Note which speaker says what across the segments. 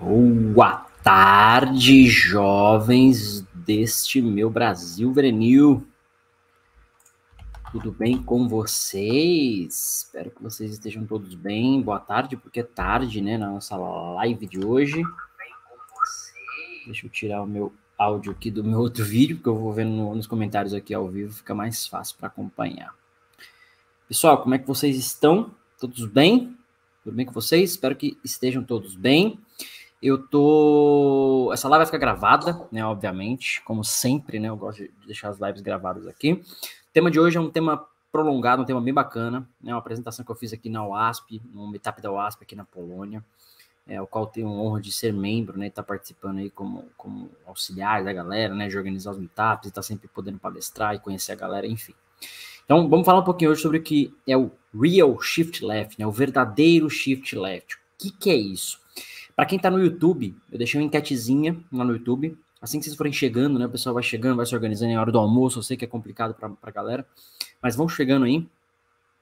Speaker 1: Boa tarde, jovens deste meu Brasil Verenil. Tudo bem com vocês? Espero que vocês estejam todos bem. Boa tarde, porque é tarde, né, na nossa live de hoje. Deixa eu tirar o meu áudio aqui do meu outro vídeo, porque eu vou vendo nos comentários aqui ao vivo, fica mais fácil para acompanhar. Pessoal, como é que vocês estão? Todos bem? Tudo bem com vocês? Espero que estejam todos bem. Eu tô. Essa live vai ficar gravada, né? Obviamente, como sempre, né? Eu gosto de deixar as lives gravadas aqui. O tema de hoje é um tema prolongado, um tema bem bacana, né? Uma apresentação que eu fiz aqui na UASP, no Meetup da UASP aqui na Polônia, é, o qual tenho a honra de ser membro, né? Estar tá participando aí como, como auxiliar da galera, né? De organizar os meetups, estar tá sempre podendo palestrar e conhecer a galera, enfim. Então, vamos falar um pouquinho hoje sobre o que é o real shift left, né? O verdadeiro shift left. O que, que é isso? Para quem está no YouTube, eu deixei uma enquetezinha lá no YouTube. Assim que vocês forem chegando, né? O pessoal vai chegando, vai se organizando em hora do almoço. Eu sei que é complicado para a galera, mas vão chegando aí.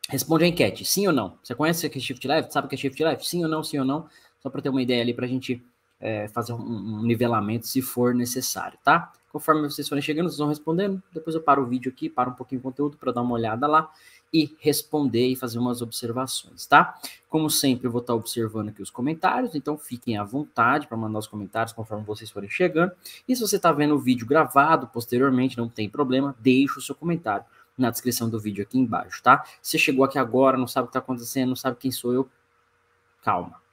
Speaker 1: Responde a enquete, sim ou não. Você conhece o que é shift left? Sabe o que é shift left? Sim ou não, sim ou não. Só para ter uma ideia ali para a gente é, fazer um, um nivelamento se for necessário, tá? Conforme vocês forem chegando, vocês vão respondendo. Depois eu paro o vídeo aqui, paro um pouquinho o conteúdo para dar uma olhada lá e responder e fazer umas observações, tá? Como sempre, eu vou estar tá observando aqui os comentários, então fiquem à vontade para mandar os comentários conforme vocês forem chegando. E se você está vendo o vídeo gravado posteriormente, não tem problema, deixa o seu comentário na descrição do vídeo aqui embaixo, tá? Se chegou aqui agora, não sabe o que está acontecendo, não sabe quem sou eu, calma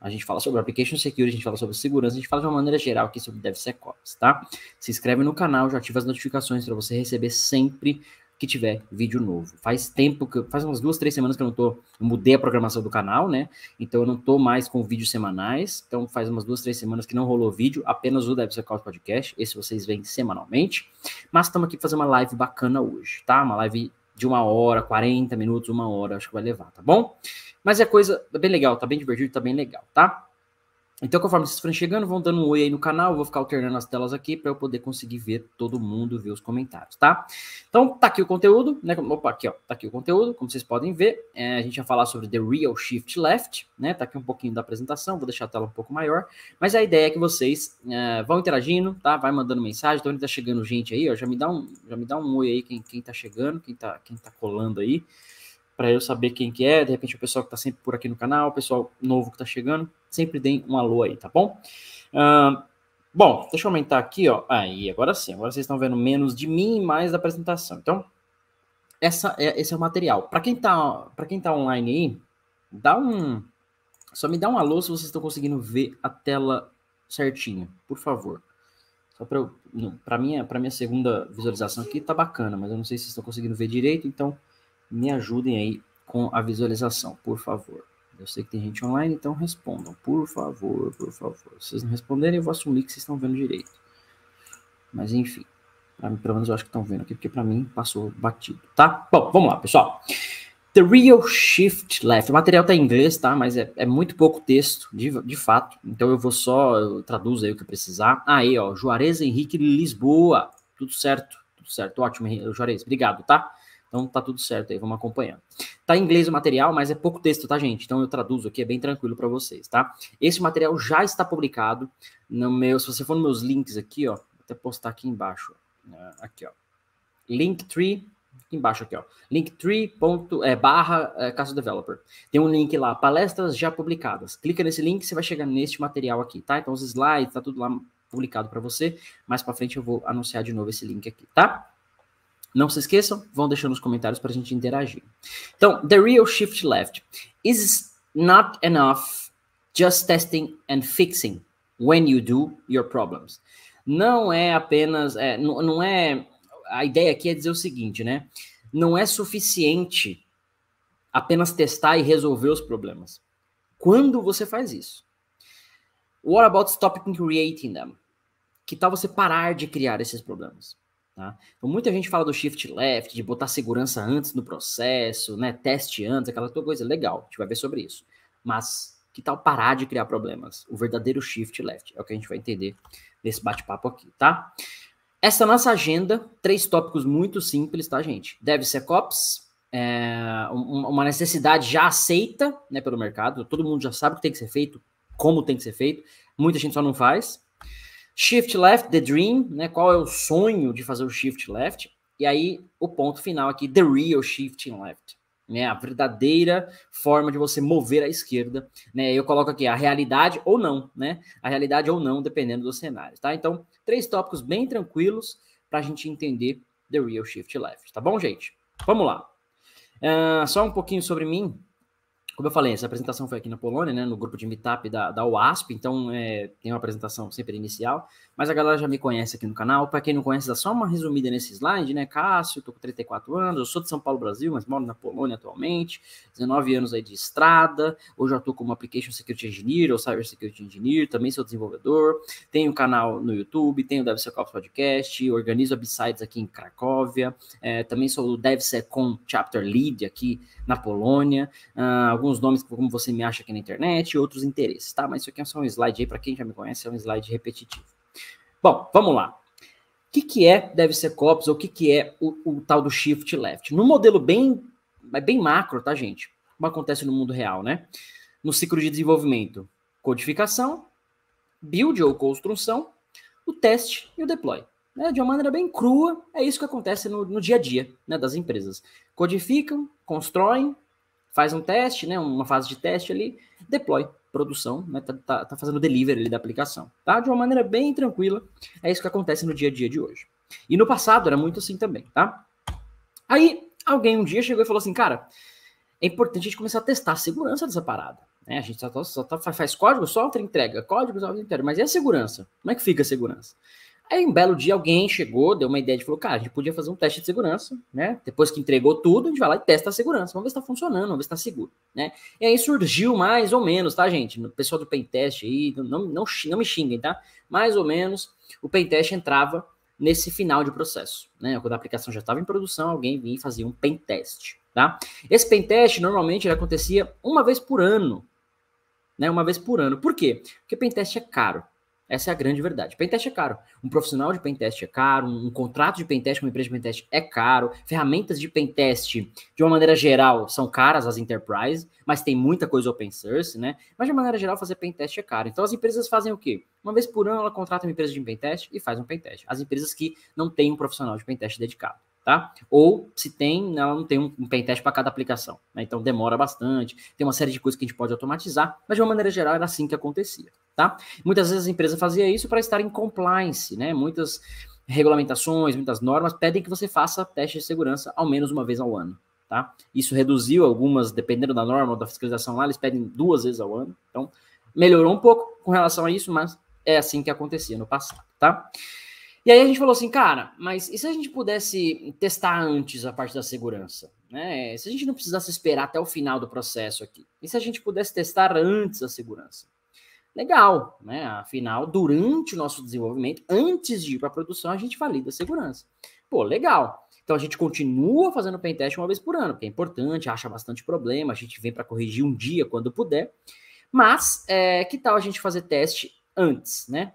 Speaker 1: a gente fala sobre application security, a gente fala sobre segurança, a gente fala de uma maneira geral aqui sobre DevSecOps, tá? Se inscreve no canal, já ativa as notificações para você receber sempre que tiver vídeo novo. Faz tempo que faz umas duas, três semanas que eu não tô, eu mudei a programação do canal, né? Então eu não tô mais com vídeos semanais. Então faz umas duas, três semanas que não rolou vídeo, apenas o DevSecOps Podcast. Esse vocês veem semanalmente. Mas estamos aqui para fazer uma live bacana hoje, tá? Uma live de uma hora, 40 minutos, uma hora, acho que vai levar, tá bom? Mas é coisa tá bem legal, tá bem divertido, tá bem legal, tá? Então, conforme vocês forem chegando, vão dando um oi aí no canal, vou ficar alternando as telas aqui para eu poder conseguir ver todo mundo, ver os comentários, tá? Então, tá aqui o conteúdo, né? Opa, aqui, ó, tá aqui o conteúdo, como vocês podem ver, é, a gente vai falar sobre The Real Shift Left, né? Tá aqui um pouquinho da apresentação, vou deixar a tela um pouco maior, mas a ideia é que vocês é, vão interagindo, tá? Vai mandando mensagem, então, tá chegando gente aí, ó, já me dá um, já me dá um oi aí quem, quem tá chegando, quem tá, quem tá colando aí para eu saber quem que é, de repente o pessoal que está sempre por aqui no canal, o pessoal novo que está chegando, sempre deem um alô aí, tá bom? Uh, bom, deixa eu aumentar aqui, ó. Aí, agora sim, agora vocês estão vendo menos de mim e mais da apresentação. Então, essa é, esse é o material. Para quem está para quem tá online aí, dá um só me dá um alô se vocês estão conseguindo ver a tela certinha, por favor. Só para minha, minha segunda visualização aqui tá bacana, mas eu não sei se vocês estão conseguindo ver direito, então me ajudem aí com a visualização, por favor. Eu sei que tem gente online, então respondam, por favor, por favor. Se vocês não responderem, eu vou assumir que vocês estão vendo direito. Mas enfim, mim, pelo menos eu acho que estão vendo aqui, porque para mim passou batido, tá? Bom, vamos lá, pessoal. The Real Shift Left. O material está em inglês, tá? Mas é, é muito pouco texto, de, de fato. Então eu vou só, traduzir aí o que eu precisar. Ah, aí, ó, Juarez Henrique Lisboa. Tudo certo, tudo certo. Ótimo, Juarez. Obrigado, tá? Então tá tudo certo aí, vamos acompanhando. Tá em inglês o material, mas é pouco texto, tá, gente? Então eu traduzo aqui, é bem tranquilo para vocês, tá? Esse material já está publicado no meu, se você for nos meus links aqui, ó, vou até postar aqui embaixo, né, aqui, ó. Linktree embaixo aqui, ó. Linktree. É, barra é, Caso Developer. Tem um link lá, palestras já publicadas. Clica nesse link, você vai chegar neste material aqui, tá? Então os slides, tá tudo lá publicado para você. Mais para frente eu vou anunciar de novo esse link aqui, tá? Não se esqueçam, vão deixando nos comentários para a gente interagir. Então, the real shift left is not enough just testing and fixing when you do your problems. Não é apenas, é, não, não é a ideia aqui é dizer o seguinte, né? Não é suficiente apenas testar e resolver os problemas. Quando você faz isso? What about stopping creating them? Que tal você parar de criar esses problemas? Tá? Então, muita gente fala do shift left, de botar segurança antes no processo, né? teste antes, aquela tua coisa. Legal, a gente vai ver sobre isso. Mas que tal parar de criar problemas? O verdadeiro shift left. É o que a gente vai entender nesse bate-papo aqui, tá? Essa é a nossa agenda, três tópicos muito simples, tá, gente? DevSecOps, é, uma necessidade já aceita né, pelo mercado, todo mundo já sabe o que tem que ser feito, como tem que ser feito, muita gente só não faz. Shift Left, The Dream, né? Qual é o sonho de fazer o Shift Left? E aí, o ponto final aqui, The Real Shift Left. Né, a verdadeira forma de você mover a esquerda, né? Eu coloco aqui a realidade ou não, né? A realidade ou não, dependendo dos cenários, tá? Então, três tópicos bem tranquilos para a gente entender The Real Shift Left, tá bom, gente? Vamos lá. Uh, só um pouquinho sobre mim como eu falei, essa apresentação foi aqui na Polônia, né, no grupo de meetup da, da UASP, então é, tem uma apresentação sempre inicial, mas a galera já me conhece aqui no canal. Para quem não conhece, dá só uma resumida nesse slide, né? Cássio, tô com 34 anos, eu sou de São Paulo, Brasil, mas moro na Polônia atualmente, 19 anos aí de estrada, hoje eu atuo como Application Security Engineer ou Cyber Security Engineer, também sou desenvolvedor, tenho um canal no YouTube, tenho o DevSecOps Podcast, organizo websites aqui em Cracóvia, é, também sou o DevSecOps Chapter Lead aqui na Polônia, uh, alguns nomes como você me acha aqui na internet e outros interesses, tá? Mas isso aqui é só um slide aí, para quem já me conhece, é um slide repetitivo. Bom, vamos lá. O que, que é deve ser COPS ou o que, que é o, o tal do shift left? No modelo bem, bem macro, tá, gente? Como acontece no mundo real, né? No ciclo de desenvolvimento, codificação, build ou construção, o teste e o deploy. Né? De uma maneira bem crua, é isso que acontece no, no dia a dia né, das empresas. Codificam, constroem, faz um teste, né, uma fase de teste ali, deploy, produção, né, tá, tá, tá fazendo delivery ali da aplicação, tá? De uma maneira bem tranquila, é isso que acontece no dia a dia de hoje. E no passado era muito assim também, tá? Aí alguém um dia chegou e falou assim, cara, é importante a gente começar a testar a segurança dessa parada. Né? A gente só, tá, só, só tá, faz código, software entrega, código, software entrega, mas e a segurança? Como é que fica a segurança? Aí um belo dia alguém chegou, deu uma ideia de falou, cara, a gente podia fazer um teste de segurança, né? Depois que entregou tudo, a gente vai lá e testa a segurança, vamos ver se está funcionando, vamos ver se está seguro, né? E aí surgiu mais ou menos, tá, gente? O pessoal do pentest aí, não, não, não me xinguem, tá? Mais ou menos, o pentest entrava nesse final de processo, né? Quando a aplicação já estava em produção, alguém vinha e fazia um pentest, tá? Esse pentest normalmente acontecia uma vez por ano, né? Uma vez por ano. Por quê? Porque pentest é caro. Essa é a grande verdade. Pentest é caro. Um profissional de pentest é caro, um contrato de pentest com uma empresa de pentest é caro, ferramentas de pentest, de uma maneira geral, são caras as enterprise, mas tem muita coisa open source, né? Mas de uma maneira geral, fazer pentest é caro. Então as empresas fazem o quê? Uma vez por ano ela contrata uma empresa de pentest e faz um pentest. As empresas que não têm um profissional de pentest dedicado tá? Ou se tem, ela não tem um, um para cada aplicação, né? Então demora bastante, tem uma série de coisas que a gente pode automatizar, mas de uma maneira geral era assim que acontecia, tá? Muitas vezes a empresa fazia isso para estar em compliance, né? Muitas regulamentações, muitas normas pedem que você faça teste de segurança ao menos uma vez ao ano, tá? Isso reduziu algumas, dependendo da norma ou da fiscalização lá, eles pedem duas vezes ao ano, então melhorou um pouco com relação a isso, mas é assim que acontecia no passado, tá? E aí a gente falou assim, cara, mas e se a gente pudesse testar antes a parte da segurança? Né? Se a gente não precisasse esperar até o final do processo aqui? E se a gente pudesse testar antes a segurança? Legal, né? Afinal, durante o nosso desenvolvimento, antes de ir para a produção, a gente valida a segurança. Pô, legal. Então a gente continua fazendo pen teste uma vez por ano, porque é importante, acha bastante problema, a gente vem para corrigir um dia quando puder. Mas é, que tal a gente fazer teste antes, né?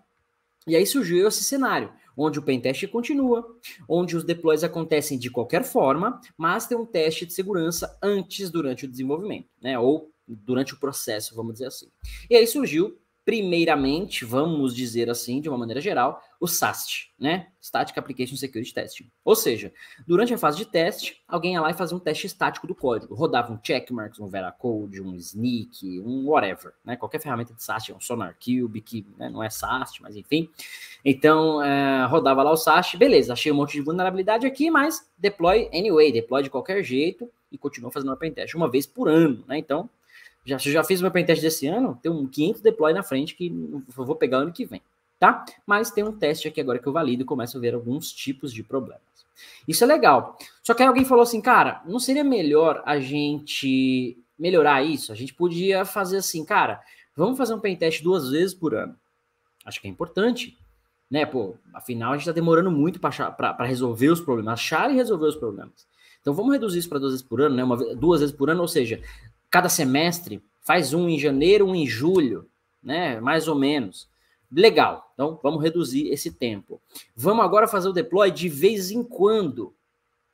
Speaker 1: E aí surgiu esse cenário onde o pentest continua, onde os deploys acontecem de qualquer forma, mas tem um teste de segurança antes, durante o desenvolvimento, né? Ou durante o processo, vamos dizer assim. E aí surgiu primeiramente, vamos dizer assim, de uma maneira geral, o SAST, né? Static Application Security Testing. Ou seja, durante a fase de teste, alguém ia lá e fazia um teste estático do código. Rodava um checkmarks, um Veracode, um sneak, um whatever, né? Qualquer ferramenta de SAST, um Cube, que né, não é SAST, mas enfim. Então, é, rodava lá o SAST, beleza, achei um monte de vulnerabilidade aqui, mas deploy anyway, deploy de qualquer jeito e continua fazendo open test uma vez por ano, né? Então, já, já fiz meu pentest desse ano, tem um 500 deploy na frente que eu vou pegar ano que vem, tá? Mas tem um teste aqui agora que eu valido e começo a ver alguns tipos de problemas. Isso é legal. Só que aí alguém falou assim, cara, não seria melhor a gente melhorar isso? A gente podia fazer assim, cara, vamos fazer um pentest duas vezes por ano. Acho que é importante, né? Pô, afinal a gente está demorando muito para resolver os problemas, achar e resolver os problemas. Então vamos reduzir isso para duas vezes por ano, né? Uma, duas vezes por ano, ou seja, cada semestre, faz um em janeiro, um em julho, né? Mais ou menos. Legal. Então, vamos reduzir esse tempo. Vamos agora fazer o deploy de vez em quando,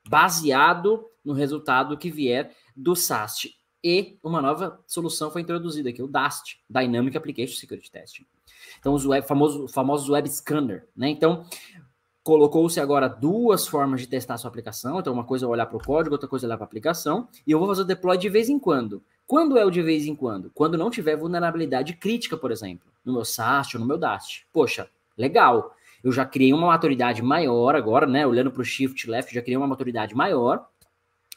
Speaker 1: baseado no resultado que vier do SAST. E uma nova solução foi introduzida aqui, o DAST, Dynamic Application Security Testing. Então, os web, famoso, famosos web scanner, né? Então, colocou-se agora duas formas de testar sua aplicação. Então, uma coisa é olhar para o código, outra coisa é olhar para a aplicação. E eu vou fazer o deploy de vez em quando. Quando é o de vez em quando? Quando não tiver vulnerabilidade crítica, por exemplo, no meu SAST ou no meu DAST. Poxa, legal. Eu já criei uma maturidade maior agora, né? Olhando para o shift left, já criei uma maturidade maior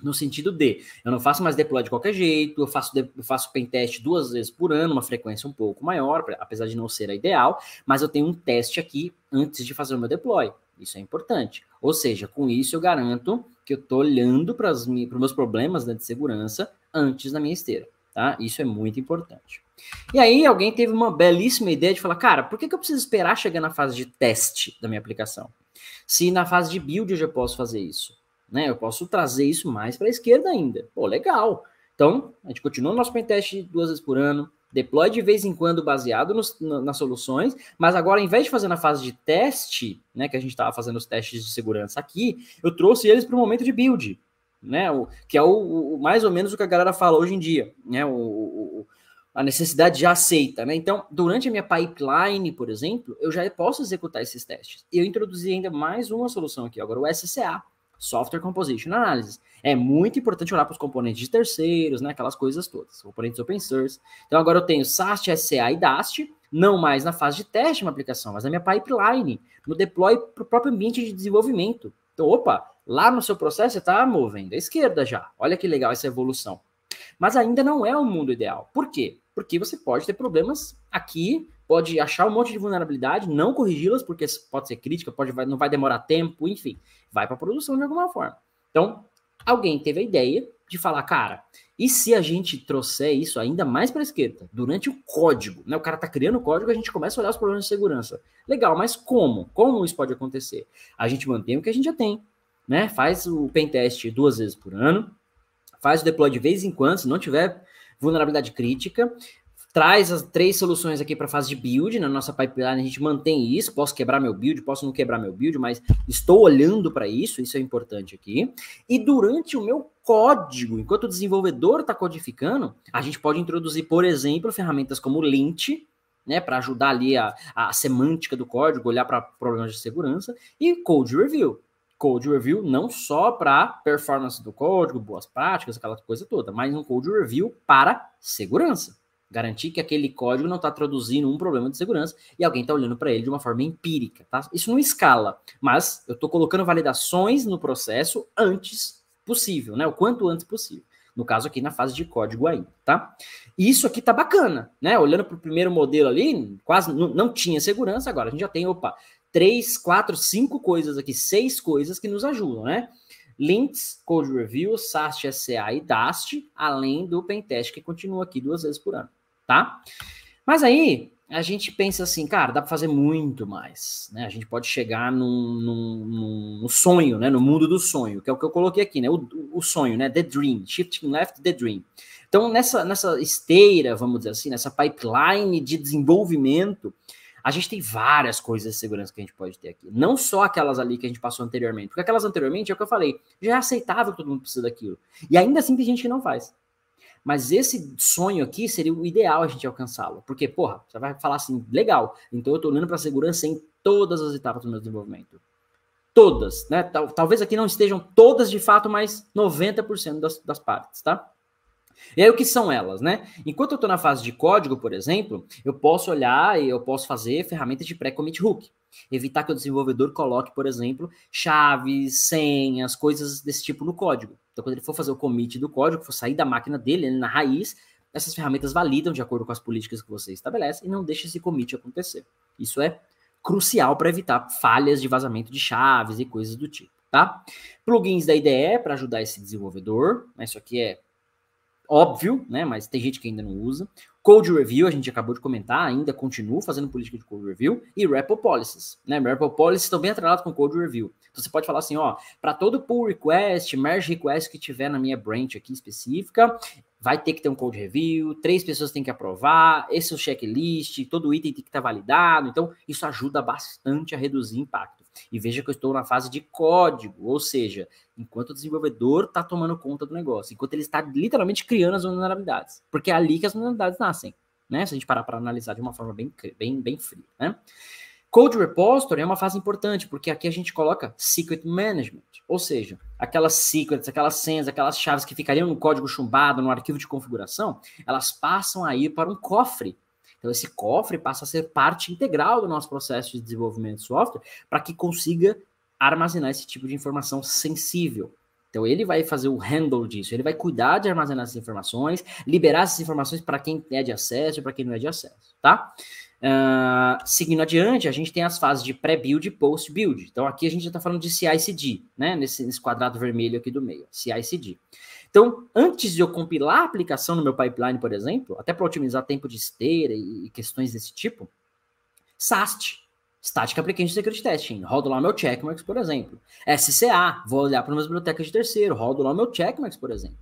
Speaker 1: no sentido de eu não faço mais deploy de qualquer jeito, eu faço, eu faço test duas vezes por ano, uma frequência um pouco maior, apesar de não ser a ideal, mas eu tenho um teste aqui antes de fazer o meu deploy. Isso é importante. Ou seja, com isso eu garanto que eu estou olhando para os meus problemas né, de segurança antes da minha esteira. Tá? Isso é muito importante. E aí alguém teve uma belíssima ideia de falar, cara, por que, que eu preciso esperar chegar na fase de teste da minha aplicação? Se na fase de build eu já posso fazer isso, né? Eu posso trazer isso mais para a esquerda ainda. Pô, legal. Então, a gente continua o nosso teste duas vezes por ano, Deploy de vez em quando baseado nos, nas soluções, mas agora, em vez de fazer na fase de teste, né, que a gente estava fazendo os testes de segurança aqui, eu trouxe eles para o momento de build, né, o, que é o, o, mais ou menos o que a galera fala hoje em dia, né, o, o a necessidade já aceita, né? Então, durante a minha pipeline, por exemplo, eu já posso executar esses testes. E eu introduzi ainda mais uma solução aqui, agora o SCA, Software Composition Analysis, é muito importante olhar para os componentes de terceiros, né? Aquelas coisas todas, componentes open source. Então agora eu tenho SAST, SCA e DAST, não mais na fase de teste de uma aplicação, mas na minha pipeline, no deploy para o próprio ambiente de desenvolvimento. Então, opa, lá no seu processo você está movendo à esquerda já. Olha que legal essa evolução. Mas ainda não é o mundo ideal. Por quê? Porque você pode ter problemas aqui, pode achar um monte de vulnerabilidade, não corrigi-las, porque pode ser crítica, pode, não vai demorar tempo, enfim, vai para a produção de alguma forma. Então, Alguém teve a ideia de falar, cara, e se a gente trouxer isso ainda mais para a esquerda, durante o código, né? O cara tá criando o código, a gente começa a olhar os problemas de segurança. Legal, mas como? Como isso pode acontecer? A gente mantém o que a gente já tem, né? Faz o pentest duas vezes por ano, faz o deploy de vez em quando, se não tiver vulnerabilidade crítica, traz as três soluções aqui para fase de build. Na nossa pipeline, a gente mantém isso. Posso quebrar meu build, posso não quebrar meu build, mas estou olhando para isso. Isso é importante aqui. E durante o meu código, enquanto o desenvolvedor está codificando, a gente pode introduzir, por exemplo, ferramentas como Lint. Né, para ajudar ali a, a semântica do código, olhar para problemas de segurança, e Code Review, code review não só para performance do código, boas práticas, aquela coisa toda, mas um code review para segurança. Garantir que aquele código não está traduzindo um problema de segurança e alguém está olhando para ele de uma forma empírica, tá? Isso não escala, mas eu estou colocando validações no processo antes possível, né? O quanto antes possível. No caso aqui na fase de código aí, tá? E isso aqui tá bacana, né? Olhando para o primeiro modelo ali, quase não, tinha segurança, agora a gente já tem, opa, três, quatro, cinco coisas aqui, seis coisas que nos ajudam, né? Links, Code Review, SAST, SCA e DAST, além do Pentest que continua aqui duas vezes por ano tá? Mas aí a gente pensa assim, cara, dá para fazer muito mais, né? A gente pode chegar num, num, num, sonho, né? No mundo do sonho, que é o que eu coloquei aqui, né? O, o sonho, né? The dream, shifting left, the dream. Então nessa nessa esteira, vamos dizer assim, nessa pipeline de desenvolvimento, a gente tem várias coisas de segurança que a gente pode ter aqui. Não só aquelas ali que a gente passou anteriormente. Porque aquelas anteriormente, é o que eu falei, já é aceitável que todo mundo precisa daquilo. E ainda assim tem gente que não faz. Mas esse sonho aqui seria o ideal a gente alcançá-lo. Porque, porra, você vai falar assim, legal, então eu estou olhando para a segurança em todas as etapas do meu desenvolvimento. Todas, né? Tal, talvez aqui não estejam todas de fato, mas 90% das, das partes, tá? E aí, o que são elas, né? Enquanto eu estou na fase de código, por exemplo, eu posso olhar e eu posso fazer ferramentas de pré-commit hook. Evitar que o desenvolvedor coloque, por exemplo, chaves, senhas, coisas desse tipo no código. Então, quando ele for fazer o commit do código, for sair da máquina dele, na raiz, essas ferramentas validam de acordo com as políticas que você estabelece e não deixa esse commit acontecer. Isso é crucial para evitar falhas de vazamento de chaves e coisas do tipo, tá? Plugins da IDE para ajudar esse desenvolvedor, né? isso aqui é óbvio, né? Mas tem gente que ainda não usa. Code Review, a gente acabou de comentar, ainda continua fazendo política de Code Review. E REPL Policies, né? REPL Policies estão bem atrelados com Code Review. Então você pode falar assim, ó, para todo pull request, merge request que tiver na minha branch aqui específica, vai ter que ter um code review, três pessoas têm que aprovar, esse é o checklist, todo item tem que estar tá validado. Então isso ajuda bastante a reduzir impacto. E veja que eu estou na fase de código, ou seja, enquanto o desenvolvedor está tomando conta do negócio, enquanto ele está literalmente criando as vulnerabilidades, porque é ali que as vulnerabilidades nascem, né? Se a gente parar para analisar de uma forma bem, bem, bem fria, né? Code Repository é uma fase importante, porque aqui a gente coloca Secret Management, ou seja, aquelas secrets, aquelas senhas, aquelas chaves que ficariam no código chumbado, no arquivo de configuração, elas passam a ir para um cofre então, esse cofre passa a ser parte integral do nosso processo de desenvolvimento de software para que consiga armazenar esse tipo de informação sensível. Então, ele vai fazer o handle disso, ele vai cuidar de armazenar essas informações, liberar essas informações para quem é de acesso e para quem não é de acesso, tá? Uh, seguindo adiante, a gente tem as fases de pré-build e post-build. Então, aqui a gente já está falando de CI/CD, né? Nesse, nesse quadrado vermelho aqui do meio, CI/CD. Então, antes de eu compilar a aplicação no meu pipeline, por exemplo, até para otimizar tempo de esteira e questões desse tipo, SAST, Static Application Security Testing, rodo lá meu checkmarks, por exemplo. SCA, vou olhar para minhas bibliotecas de terceiro, rodo lá meu checkmarks, por exemplo.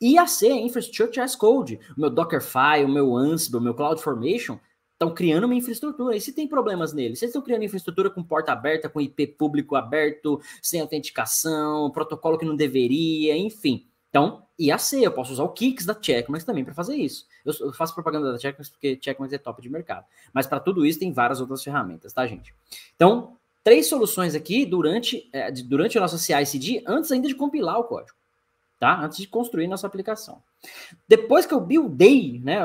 Speaker 1: IAC, Infrastructure as Code, o meu Dockerfile, o meu Ansible, o meu CloudFormation, estão criando uma infraestrutura. E se tem problemas nele? eles estão criando infraestrutura com porta aberta, com IP público aberto, sem autenticação, protocolo que não deveria, enfim. Então, IAC, eu posso usar o Kicks da Checkmarks também para fazer isso. Eu, eu, faço propaganda da Checkmarks porque Checkmarks é top de mercado. Mas para tudo isso tem várias outras ferramentas, tá, gente? Então, três soluções aqui durante, é, durante a nossa CI/CD, antes ainda de compilar o código, tá? Antes de construir nossa aplicação. Depois que eu buildei, né?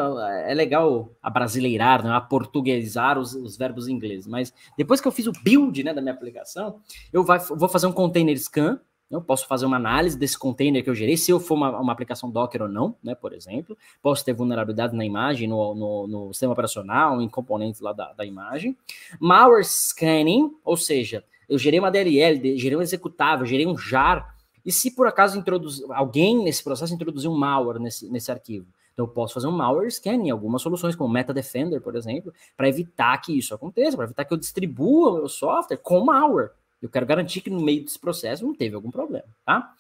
Speaker 1: É legal abrasileirar, né, aportuguesar os, os verbos em inglês, mas depois que eu fiz o build né, da minha aplicação, eu vai, vou fazer um container scan eu posso fazer uma análise desse container que eu gerei, se eu for uma, uma aplicação Docker ou não, né, por exemplo. Posso ter vulnerabilidade na imagem, no, no, no sistema operacional, em componentes lá da, da imagem. Malware scanning, ou seja, eu gerei uma DLL, gerei um executável, gerei um JAR. E se por acaso alguém nesse processo introduzir um malware nesse, nesse arquivo? Então, eu posso fazer um malware scan em algumas soluções, como MetaDefender, por exemplo, para evitar que isso aconteça, para evitar que eu distribua o meu software com malware. Eu quero garantir que no meio desse processo não teve algum problema, tá?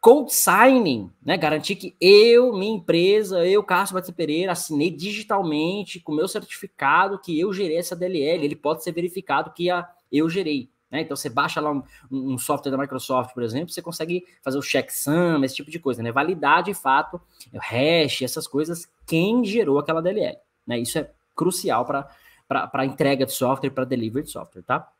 Speaker 1: Cold signing, né? Garantir que eu, minha empresa, eu, Cássio Batista Pereira, assinei digitalmente com meu certificado que eu gerei essa DLL. Ele pode ser verificado que a, eu gerei. Né? Então você baixa lá um, um, software da Microsoft, por exemplo, você consegue fazer o checksum, esse tipo de coisa, né? Validar de fato, hash, essas coisas, quem gerou aquela DLL. Né? Isso é crucial para a entrega de software, para delivery de software, tá?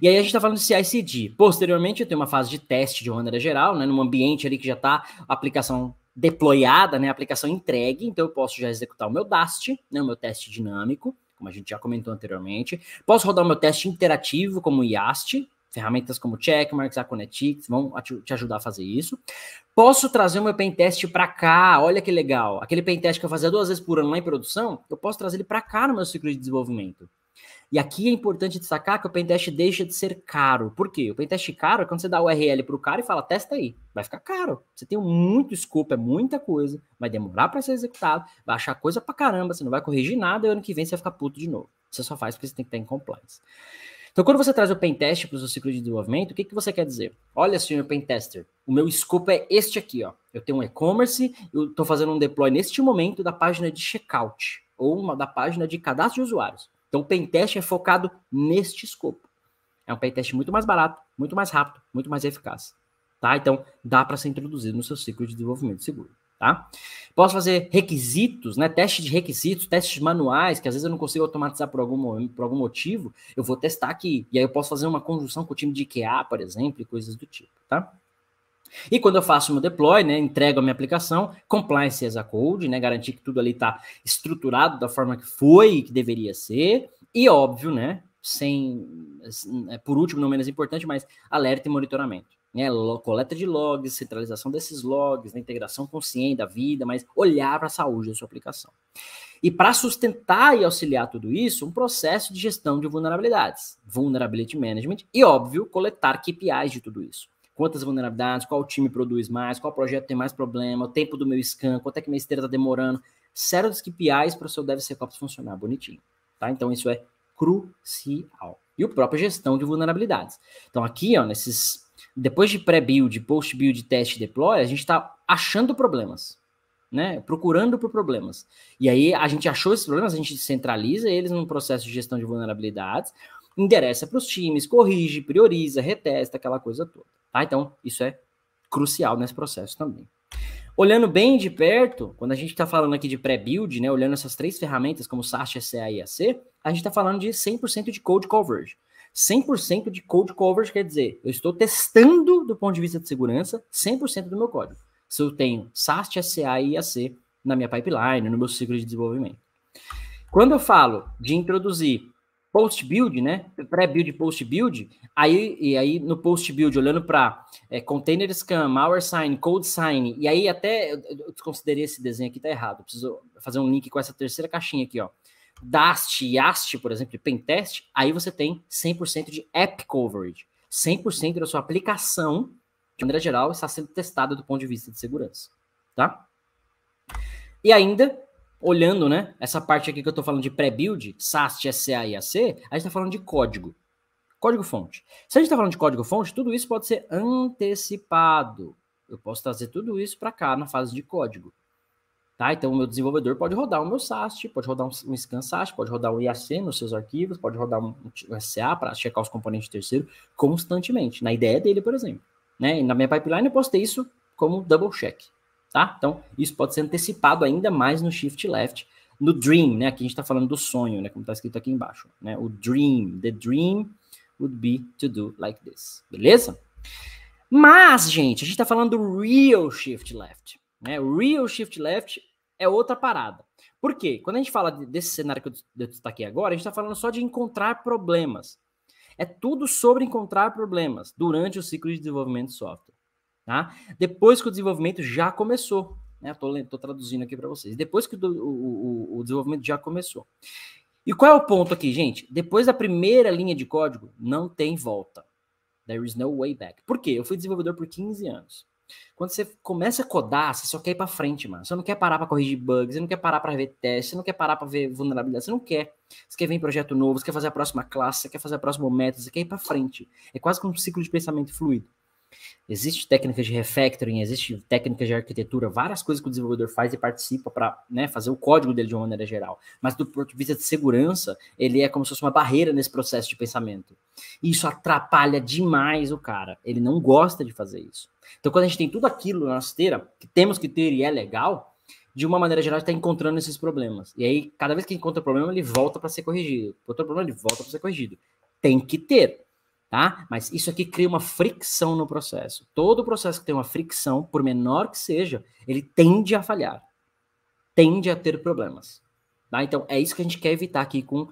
Speaker 1: E aí a gente está falando de CI/CD. Posteriormente, eu tenho uma fase de teste de uma maneira geral, né, num ambiente ali que já está a aplicação deployada, né, a aplicação entregue, então eu posso já executar o meu DAST, né, o meu teste dinâmico, como a gente já comentou anteriormente. Posso rodar o meu teste interativo, como o IAST, ferramentas como Checkmarks, Aconetix vão te ajudar a fazer isso. Posso trazer o meu teste para cá, olha que legal. Aquele teste que eu fazia duas vezes por ano lá em produção, eu posso trazer ele para cá no meu ciclo de desenvolvimento. E aqui é importante destacar que o pentest deixa de ser caro. Por quê? O pentest caro é quando você dá o URL para o cara e fala, testa aí. Vai ficar caro. Você tem muito escopo, é muita coisa, vai demorar para ser executado, vai achar coisa para caramba, você não vai corrigir nada e ano que vem você vai ficar puto de novo. Você só faz porque você tem que estar em compliance. Então, quando você traz o pentest para o seu ciclo de desenvolvimento, o que, que você quer dizer? Olha, senhor pentester, o meu escopo é este aqui, ó. Eu tenho um e-commerce, eu estou fazendo um deploy neste momento da página de checkout ou uma da página de cadastro de usuários. Então, o pentest é focado neste escopo. É um pentest muito mais barato, muito mais rápido, muito mais eficaz. Tá? Então, dá para ser introduzido no seu ciclo de desenvolvimento seguro. Tá? Posso fazer requisitos, né? Teste de requisitos, testes manuais, que às vezes eu não consigo automatizar por algum, por algum motivo, eu vou testar aqui. E aí eu posso fazer uma conjunção com o time de IKEA, por exemplo, e coisas do tipo, tá? E quando eu faço meu deploy, né, entrego a minha aplicação, compliance as a code, né, garantir que tudo ali está estruturado da forma que foi e que deveria ser. E óbvio, né, sem, é, por último, não menos importante, mas alerta e monitoramento. Né, coleta de logs, centralização desses logs, né, integração consciente da vida, mas olhar para a saúde da sua aplicação. E para sustentar e auxiliar tudo isso, um processo de gestão de vulnerabilidades, vulnerability management, e óbvio, coletar KPIs de tudo isso quantas vulnerabilidades, qual time produz mais, qual projeto tem mais problema, o tempo do meu scan, quanto é que minha esteira está demorando. Sério dos KPIs para o seu DevSecOps funcionar bonitinho. Tá? Então, isso é crucial. E o próprio gestão de vulnerabilidades. Então, aqui, ó, nesses. Depois de pré-build, post-build, teste deploy, a gente está achando problemas. Né? Procurando por problemas. E aí a gente achou esses problemas, a gente centraliza eles num processo de gestão de vulnerabilidades, endereça para os times, corrige, prioriza, retesta, aquela coisa toda. Tá? Então, isso é crucial nesse processo também. Olhando bem de perto, quando a gente está falando aqui de pré-build, né, olhando essas três ferramentas como SAST, SEA e AC, a gente está falando de 100% de code coverage. 100% de code coverage quer dizer, eu estou testando do ponto de vista de segurança 100% do meu código. Se eu tenho SAST, SEA e IAC na minha pipeline, no meu ciclo de desenvolvimento. Quando eu falo de introduzir post-build, né? Pré-build e post-build, aí, e aí no post-build, olhando para é, container scan, malware sign, code sign, e aí até eu, eu desconsiderei esse desenho aqui, tá errado. preciso fazer um link com essa terceira caixinha aqui, ó. DAST e AST, por exemplo, pen test. aí você tem 100% de app coverage. 100% da sua aplicação, de maneira geral, está sendo testada do ponto de vista de segurança, tá? E ainda olhando, né, essa parte aqui que eu estou falando de pré-build, SAST, SA e AC, a gente está falando de código. Código-fonte. Se a gente está falando de código-fonte, tudo isso pode ser antecipado. Eu posso trazer tudo isso para cá na fase de código. Tá? Então, o meu desenvolvedor pode rodar o meu SAST, pode rodar um scan SAST, pode rodar um IAC nos seus arquivos, pode rodar um SA para checar os componentes terceiro constantemente, na ideia dele, por exemplo. Né? E na minha pipeline, eu posso ter isso como double check tá? Então, isso pode ser antecipado ainda mais no shift left, no dream, né? Aqui a gente está falando do sonho, né? Como está escrito aqui embaixo, né? O dream, the dream would be to do like this, beleza? Mas, gente, a gente está falando do real shift left, né? O real shift left é outra parada. Por quê? Quando a gente fala desse cenário que eu destaquei agora, a gente está falando só de encontrar problemas. É tudo sobre encontrar problemas durante o ciclo de desenvolvimento de software. Tá? Depois que o desenvolvimento já começou, né? Estou traduzindo aqui para vocês. Depois que o, o, o, desenvolvimento já começou. E qual é o ponto aqui, gente? Depois da primeira linha de código, não tem volta. There is no way back. Por quê? Eu fui desenvolvedor por 15 anos. Quando você começa a codar, você só quer ir para frente, mano. Você não quer parar para corrigir bugs, você não quer parar para ver testes, você não quer parar para ver vulnerabilidade, você não quer. Você quer ver em projeto novo, você quer fazer a próxima classe, você quer fazer a próxima método, você quer ir para frente. É quase como um ciclo de pensamento fluido. Existem técnicas de refactoring, existem técnicas de arquitetura, várias coisas que o desenvolvedor faz e participa para né, fazer o código dele de uma maneira geral. Mas do ponto de vista de segurança, ele é como se fosse uma barreira nesse processo de pensamento. E isso atrapalha demais o cara. Ele não gosta de fazer isso. Então, quando a gente tem tudo aquilo na esteira, que temos que ter e é legal, de uma maneira geral, está encontrando esses problemas. E aí, cada vez que encontra problema, ele volta para ser corrigido. Outro problema, ele volta para ser corrigido. Tem que ter tá? Mas isso aqui cria uma fricção no processo. Todo processo que tem uma fricção, por menor que seja, ele tende a falhar, tende a ter problemas, tá? Então é isso que a gente quer evitar aqui com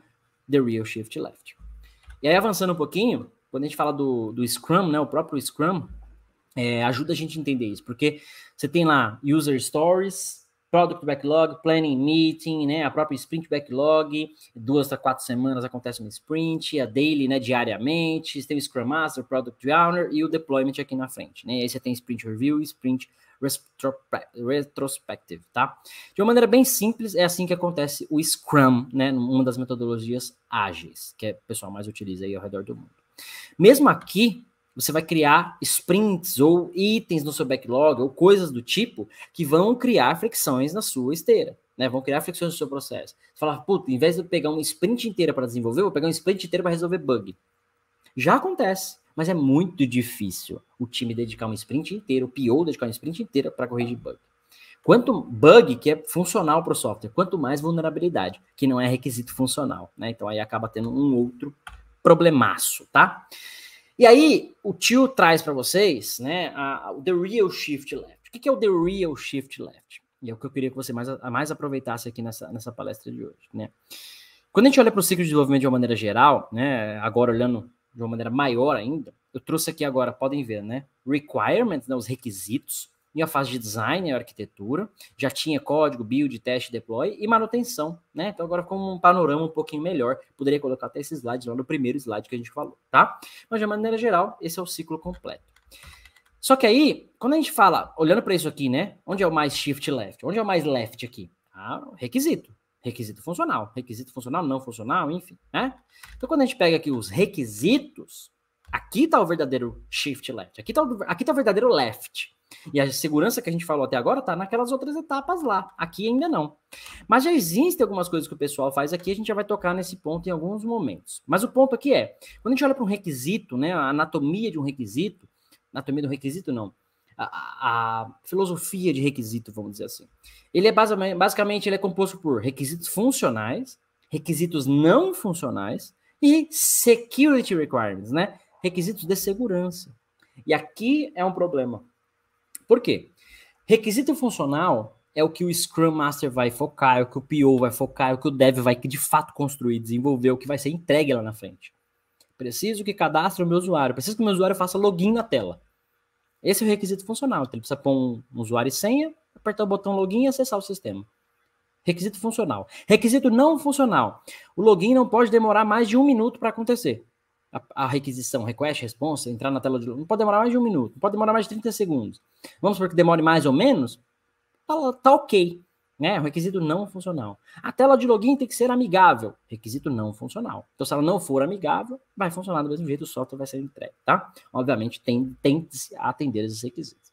Speaker 1: the real shift left. E aí avançando um pouquinho, quando a gente fala do, do Scrum, né, o próprio Scrum é, ajuda a gente a entender isso, porque você tem lá user stories, Product Backlog, Planning Meeting, né? A própria Sprint Backlog, duas a quatro semanas acontece uma sprint, a daily, né? Diariamente, você tem o Scrum Master, o Product Owner e o Deployment aqui na frente, né? aí você tem Sprint Review e Sprint Retrospective, tá? De uma maneira bem simples, é assim que acontece o Scrum, né? Uma das metodologias ágeis, que é o pessoal mais utiliza aí ao redor do mundo. Mesmo aqui, você vai criar sprints ou itens no seu backlog ou coisas do tipo que vão criar fricções na sua esteira. Né, vão criar fricções no seu processo. Você fala, puta, em vez de eu pegar uma sprint inteira para desenvolver, eu vou pegar um sprint inteiro para resolver bug. Já acontece, mas é muito difícil o time dedicar um sprint inteiro, o PO dedicar um sprint inteiro para corrigir bug. Quanto bug que é funcional para o software, quanto mais vulnerabilidade, que não é requisito funcional, né? Então aí acaba tendo um outro problemaço, tá? E aí, o tio traz para vocês né, a, a, o The Real Shift Left. O que, que, é o The Real Shift Left? E é o que eu queria que você mais, a, mais aproveitasse aqui nessa, nessa palestra de hoje. Né? Quando a gente olha para o ciclo de desenvolvimento de uma maneira geral, né, agora olhando de uma maneira maior ainda, eu trouxe aqui agora, podem ver, né? Requirements, né, os requisitos, minha fase de design, né, arquitetura, já tinha código, build, teste, deploy e manutenção, né? Então agora ficou um panorama um pouquinho melhor. Poderia colocar até esses slides lá no primeiro slide que a gente falou, tá? Mas de maneira geral, esse é o ciclo completo. Só que aí, quando a gente fala, olhando para isso aqui, né? Onde é o mais shift left? Onde é o mais left aqui? Ah, requisito. Requisito funcional. Requisito funcional, não funcional, enfim, né? Então quando a gente pega aqui os requisitos, aqui está o verdadeiro shift left. Aqui está o, aqui tá o verdadeiro left. E a segurança que a gente falou até agora está naquelas outras etapas lá. Aqui ainda não. Mas já existem algumas coisas que o pessoal faz aqui, a gente já vai tocar nesse ponto em alguns momentos. Mas o ponto aqui é: quando a gente olha para um requisito, né, a anatomia de um requisito, anatomia do requisito não, a, a, filosofia de requisito, vamos dizer assim. Ele é basicamente, basicamente ele é composto por requisitos funcionais, requisitos não funcionais e security requirements, né? Requisitos de segurança. E aqui é um problema por quê? Requisito funcional é o que o Scrum Master vai focar, é o que o PO vai focar, é o que o Dev vai de fato construir, desenvolver, é o que vai ser entregue lá na frente. Preciso que cadastre o meu usuário, preciso que o meu usuário faça login na tela. Esse é o requisito funcional. Então, ele precisa pôr um usuário e senha, apertar o botão login e acessar o sistema. Requisito funcional. Requisito não funcional. O login não pode demorar mais de um minuto para acontecer a, a requisição, request, response, entrar na tela de não pode demorar mais de um minuto, não pode demorar mais de 30 segundos. Vamos supor que demore mais ou menos, tá, tá ok. Né? Requisito não funcional. A tela de login tem que ser amigável. Requisito não funcional. Então, se ela não for amigável, vai funcionar do mesmo jeito, o software vai ser entregue, tá? Obviamente, tem, tem que atender esses requisitos.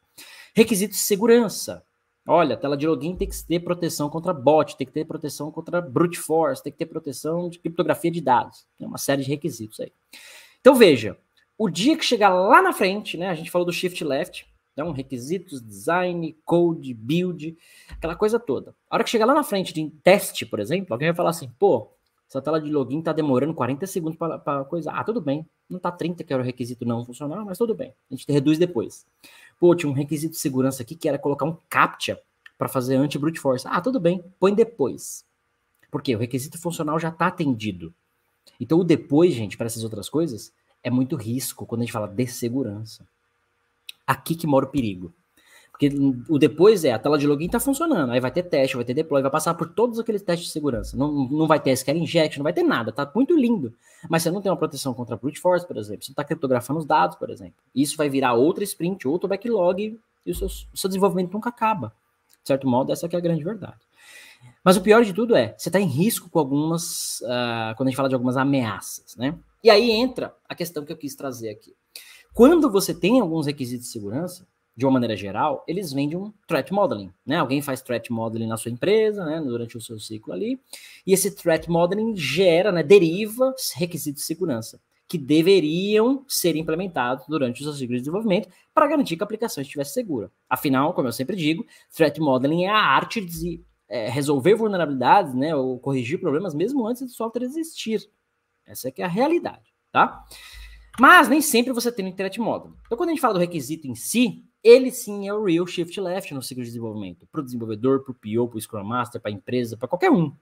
Speaker 1: Requisito de segurança. Olha, tela de login tem que ter proteção contra bot, tem que ter proteção contra brute force, tem que ter proteção de criptografia de dados. Tem uma série de requisitos aí. Então veja, o dia que chegar lá na frente, né? A gente falou do shift left, então requisitos, design, code, build, aquela coisa toda. A hora que chegar lá na frente de teste, por exemplo, alguém vai falar assim, pô, essa tela de login tá demorando 40 segundos para coisa. Ah, tudo bem. Não tá 30, que era o requisito não funcionar, mas tudo bem. A gente reduz depois. Pô, tinha um requisito de segurança aqui que era colocar um CAPTCHA para fazer anti-brute force. Ah, tudo bem, põe depois. Porque o requisito funcional já está atendido. Então, o depois, gente, para essas outras coisas, é muito risco quando a gente fala de segurança. Aqui que mora o perigo. Porque o depois é, a tela de login está funcionando, aí vai ter teste, vai ter deploy, vai passar por todos aqueles testes de segurança. Não, não vai ter SQL injection, não vai ter nada, tá muito lindo. Mas você não tem uma proteção contra brute force, por exemplo. Você está criptografando os dados, por exemplo. Isso vai virar outra sprint, outro backlog, e o seu, o seu desenvolvimento nunca acaba. De certo modo, essa é a grande verdade. Mas o pior de tudo é, você está em risco com algumas, uh, quando a gente fala de algumas ameaças, né? E aí entra a questão que eu quis trazer aqui. Quando você tem alguns requisitos de segurança, de uma maneira geral, eles vendem um threat modeling, né? Alguém faz threat modeling na sua empresa, né, durante o seu ciclo ali, e esse threat modeling gera, né, deriva requisitos de segurança que deveriam ser implementados durante os seus ciclos de desenvolvimento para garantir que a aplicação estivesse segura. Afinal, como eu sempre digo, threat modeling é a arte de é, resolver vulnerabilidades, né, ou corrigir problemas mesmo antes do software existir. Essa é que é a realidade, tá? Mas nem sempre você tem no Internet modem. Então, quando a gente fala do requisito em si, ele sim é o Real Shift Left no ciclo de desenvolvimento. Para o desenvolvedor, para o PO, para o Scrum Master, para a empresa, para qualquer um.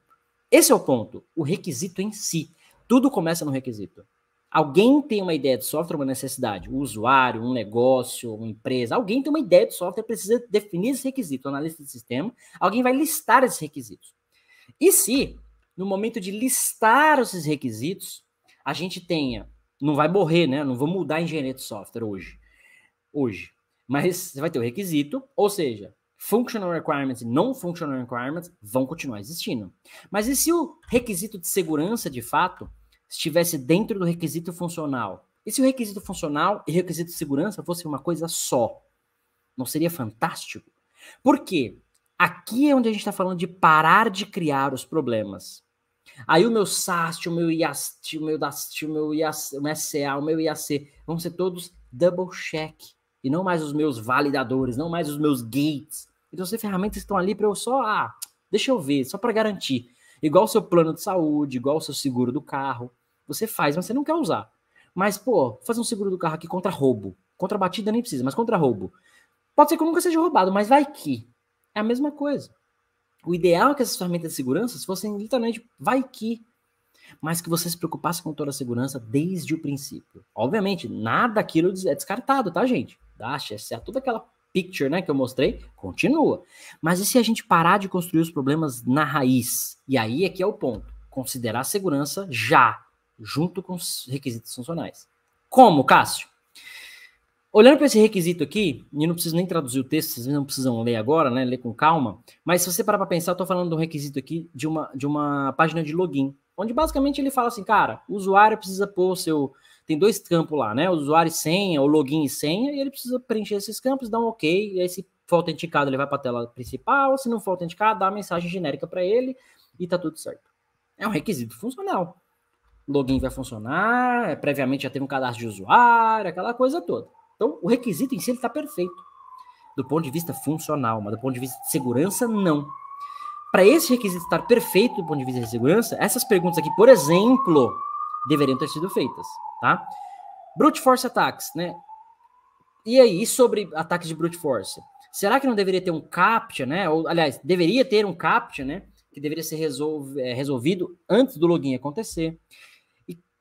Speaker 1: Esse é o ponto. O requisito em si. Tudo começa no requisito. Alguém tem uma ideia de software, uma necessidade. Um usuário, um negócio, uma empresa. Alguém tem uma ideia de software, precisa definir esse requisito. O analista de sistema, alguém vai listar esses requisitos. E se, no momento de listar esses requisitos, a gente tenha não vai morrer, né? Não vou mudar a engenharia de software hoje. Hoje. Mas você vai ter o requisito, ou seja, functional requirements e não functional requirements vão continuar existindo. Mas e se o requisito de segurança, de fato, estivesse dentro do requisito funcional? E se o requisito funcional e requisito de segurança fosse uma coisa só? Não seria fantástico? Por quê? Aqui é onde a gente está falando de parar de criar os problemas. Aí o meu SAST, o meu IAST, o meu DAST, o meu IAC, o meu SCA, o meu IAC, vão ser todos double check. E não mais os meus validadores, não mais os meus gates. Então, essas ferramentas estão ali para eu só, ah, deixa eu ver, só para garantir. Igual o seu plano de saúde, igual o seu seguro do carro. Você faz, mas você não quer usar. Mas, pô, fazer um seguro do carro aqui contra roubo. Contra batida nem precisa, mas contra roubo. Pode ser que eu nunca seja roubado, mas vai que. É a mesma coisa. O ideal é que essas ferramentas de segurança fossem literalmente vai que, mas que você se preocupasse com toda a segurança desde o princípio. Obviamente, nada daquilo é descartado, tá, gente? Dash, exceto toda aquela picture né, que eu mostrei, continua. Mas e se a gente parar de construir os problemas na raiz? E aí é que é o ponto. Considerar a segurança já, junto com os requisitos funcionais. Como, Cássio? Olhando para esse requisito aqui, e não preciso nem traduzir o texto, vocês não precisam ler agora, né? Ler com calma. Mas se você parar para pensar, eu estou falando de um requisito aqui de uma, de uma página de login, onde basicamente ele fala assim, cara, o usuário precisa pôr o seu. Tem dois campos lá, né? O usuário e senha, o login e senha, e ele precisa preencher esses campos, dar um ok, e aí se for autenticado, ele vai para a tela principal, se não for autenticado, dá uma mensagem genérica para ele e tá tudo certo. É um requisito funcional. Login vai funcionar, previamente já teve um cadastro de usuário, aquela coisa toda. Então, o requisito em si está perfeito. Do ponto de vista funcional, mas do ponto de vista de segurança, não. Para esse requisito estar perfeito do ponto de vista de segurança, essas perguntas aqui, por exemplo, deveriam ter sido feitas, tá? Brute force attacks, né? E aí, sobre ataques de brute force? Será que não deveria ter um captcha, né? Ou, aliás, deveria ter um captcha, né? Que deveria ser eh, resolvido antes do login acontecer.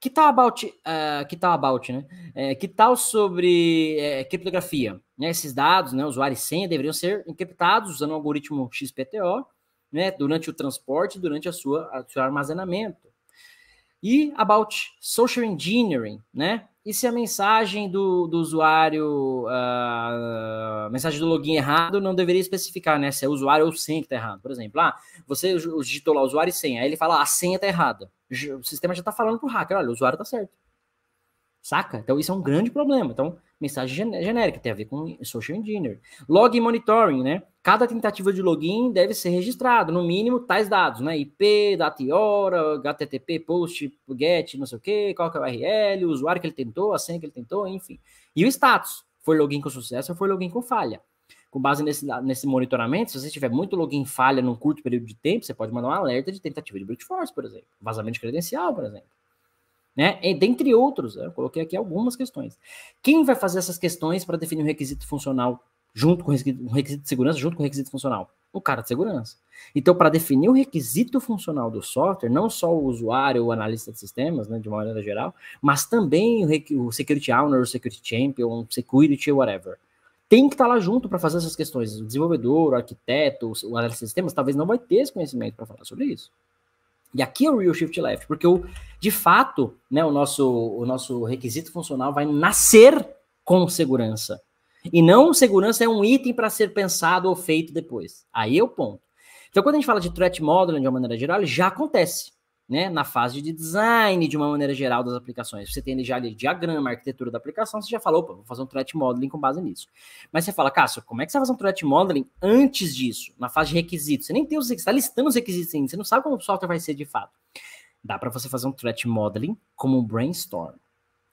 Speaker 1: Que tal tá about, uh, que tal tá about, né? É, que tal sobre é, criptografia? Né? Esses dados, né, usuário e senha, deveriam ser encriptados usando o algoritmo XPTO, né, durante o transporte, durante a sua, a seu armazenamento. E about social engineering, né? E se a mensagem do, do usuário, ah, a mensagem do login errado, não deveria especificar, né? Se é usuário ou senha que tá errado. Por exemplo, lá ah, você digitou lá usuário e senha, aí ele fala, ah, a senha tá errada. O sistema já tá falando pro hacker, olha, o usuário tá certo. Saca? Então isso é um grande problema. Então, mensagem genérica, tem a ver com social engineering. Log monitoring, né? Cada tentativa de login deve ser registrado, no mínimo, tais dados, né? IP, data e hora, HTTP, post, get, não sei o quê, qual que é o URL, o usuário que ele tentou, a senha que ele tentou, enfim. E o status, foi login com sucesso ou foi login com falha. Com base nesse, nesse monitoramento, se você tiver muito login falha num curto período de tempo, você pode mandar um alerta de tentativa de brute force, por exemplo. Vazamento de credencial, por exemplo né? dentre outros, eu coloquei aqui algumas questões. Quem vai fazer essas questões para definir o um requisito funcional junto com o requisito, um requisito de segurança, junto com o requisito funcional? O cara de segurança. Então, para definir o requisito funcional do software, não só o usuário, o analista de sistemas, né, de uma maneira geral, mas também o, o security owner, o security champion, security whatever tem que estar tá lá junto para fazer essas questões. O desenvolvedor, o arquiteto, o analista de sistemas, talvez não vai ter esse conhecimento para falar sobre isso. E aqui é o real shift left, porque o, de fato, né, o, nosso, o nosso requisito funcional vai nascer com segurança. E não segurança é um item para ser pensado ou feito depois. Aí é o ponto. Então, quando a gente fala de threat modeling de uma maneira geral, já acontece né, na fase de design, de uma maneira geral, das aplicações. Você tem já ali diagrama, arquitetura da aplicação, você já falou, opa, vou fazer um threat modeling com base nisso. Mas você fala, Cássio, como é que você vai fazer um threat modeling antes disso, na fase de requisitos? Você nem tem os requisitos, está listando os requisitos ainda, você não sabe como o software vai ser de fato. Dá para você fazer um threat modeling como um brainstorm.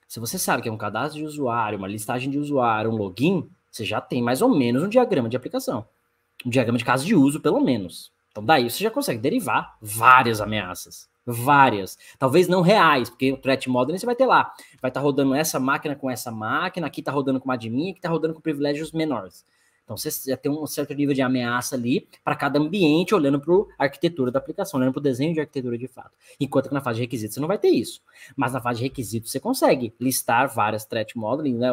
Speaker 1: Se você sabe que é um cadastro de usuário, uma listagem de usuário, um login, você já tem mais ou menos um diagrama de aplicação. Um diagrama de caso de uso, pelo menos. Então, daí você já consegue derivar várias ameaças várias. Talvez não reais, porque o threat modeling você vai ter lá. Vai estar tá rodando essa máquina com essa máquina, aqui está rodando com uma admin, aqui está rodando com privilégios menores. Então você já tem um certo nível de ameaça ali para cada ambiente, olhando para a arquitetura da aplicação, olhando para o desenho de arquitetura de fato. Enquanto que na fase de requisitos você não vai ter isso. Mas na fase de requisitos você consegue listar várias threat modeling, né,